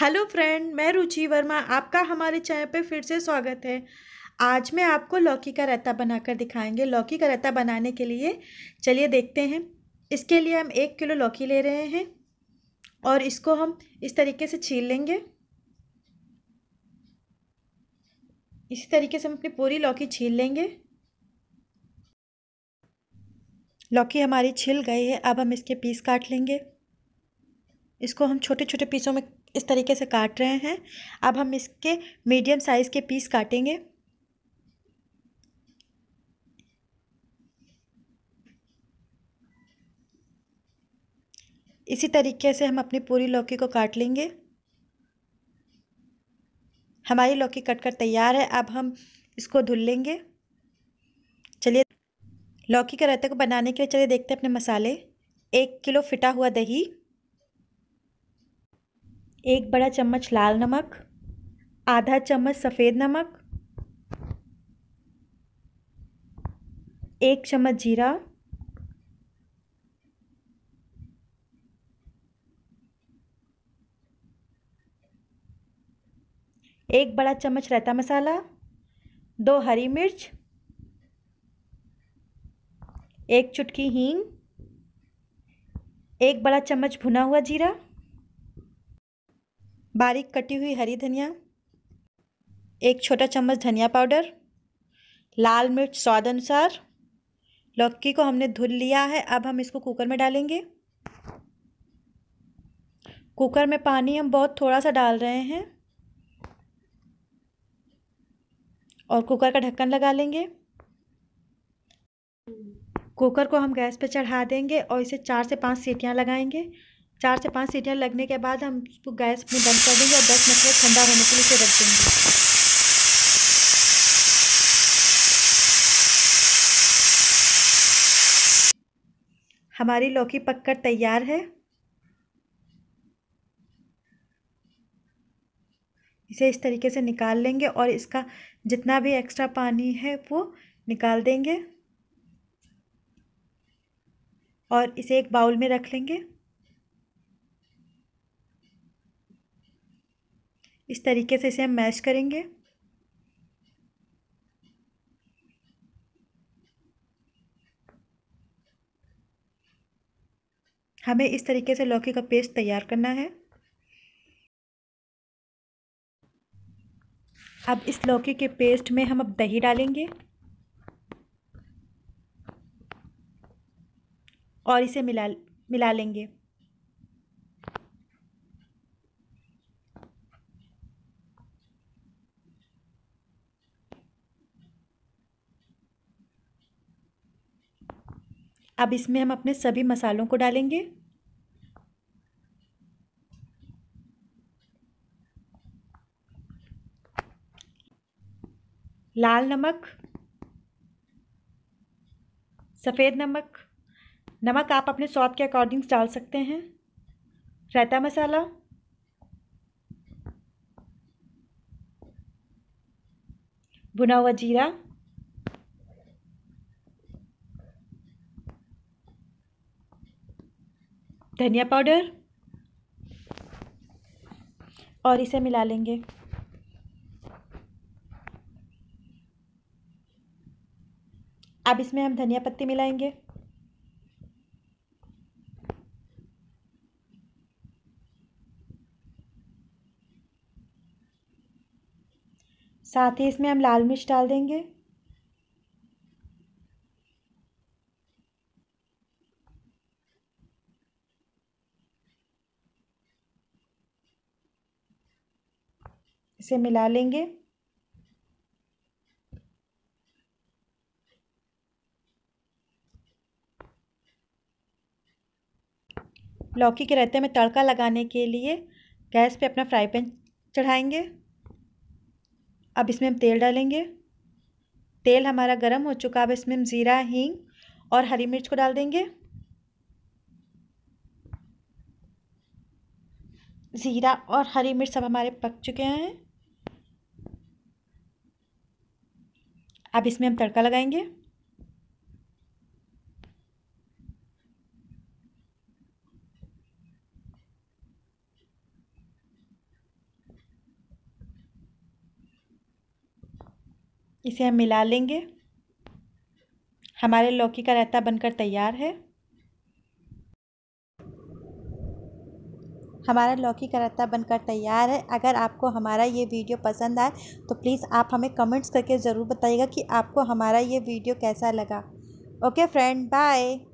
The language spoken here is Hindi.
हेलो फ्रेंड मैं रुचि वर्मा आपका हमारे चैनल पे फिर से स्वागत है आज मैं आपको लौकी का रायता बनाकर दिखाएंगे लौकी का रायता बनाने के लिए चलिए देखते हैं इसके लिए हम एक किलो लौकी ले रहे हैं और इसको हम इस तरीके से छील लेंगे इसी तरीके से हम अपनी पूरी लौकी छील लेंगे लौकी हमारी छिल गई है अब हम इसके पीस काट लेंगे इसको हम छोटे छोटे पीसों में इस तरीके से काट रहे हैं अब हम इसके मीडियम साइज़ के पीस काटेंगे इसी तरीके से हम अपनी पूरी लौकी को काट लेंगे हमारी लौकी कट कर तैयार है अब हम इसको धुल लेंगे चलिए लौकी के रायते को बनाने के लिए चलिए देखते हैं अपने मसाले एक किलो फिटा हुआ दही एक बड़ा चम्मच लाल नमक आधा चम्मच सफ़ेद नमक एक चम्मच जीरा एक बड़ा चम्मच रायता मसाला दो हरी मिर्च एक चुटकी हींग एक बड़ा चम्मच भुना हुआ जीरा बारीक कटी हुई हरी धनिया एक छोटा चम्मच धनिया पाउडर लाल मिर्च स्वाद अनुसार लौकी को हमने धुल लिया है अब हम इसको कुकर में डालेंगे कुकर में पानी हम बहुत थोड़ा सा डाल रहे हैं और कुकर का ढक्कन लगा लेंगे कुकर को हम गैस पर चढ़ा देंगे और इसे चार से पांच सीटियां लगाएंगे चार से पाँच सीटियाँ लगने के बाद हम उसको गैस अपनी बंद कर देंगे और दस मिनट के ठंडा होने के लिए उसे रख देंगे हमारी लौकी पककर तैयार है इसे इस तरीके से निकाल लेंगे और इसका जितना भी एक्स्ट्रा पानी है वो निकाल देंगे और इसे एक बाउल में रख लेंगे इस तरीके से इसे हम मैश करेंगे हमें इस तरीके से लौकी का पेस्ट तैयार करना है अब इस लौकी के पेस्ट में हम अब दही डालेंगे और इसे मिला मिला लेंगे अब इसमें हम अपने सभी मसालों को डालेंगे लाल नमक सफ़ेद नमक नमक आप अपने स्वाद के अकॉर्डिंग्स डाल सकते हैं रायता मसाला भुना हुआ जीरा धनिया पाउडर और इसे मिला लेंगे अब इसमें हम धनिया पत्ती मिलाएंगे साथ ही इसमें हम लाल मिर्च डाल देंगे इसे मिला लेंगे लौकी के रहते में तड़का लगाने के लिए गैस पे अपना फ्राई पैन चढ़ाएंगे अब इसमें हम तेल डालेंगे तेल हमारा गर्म हो चुका है अब इसमें हम ज़ीरा हींग और हरी मिर्च को डाल देंगे ज़ीरा और हरी मिर्च सब हमारे पक चुके हैं अब इसमें हम तड़का लगाएंगे इसे हम मिला लेंगे हमारे लौकी का रायता बनकर तैयार है हमारा लौकी का बनकर तैयार है अगर आपको हमारा ये वीडियो पसंद आए तो प्लीज़ आप हमें कमेंट्स करके ज़रूर बताइएगा कि आपको हमारा ये वीडियो कैसा लगा ओके फ्रेंड बाय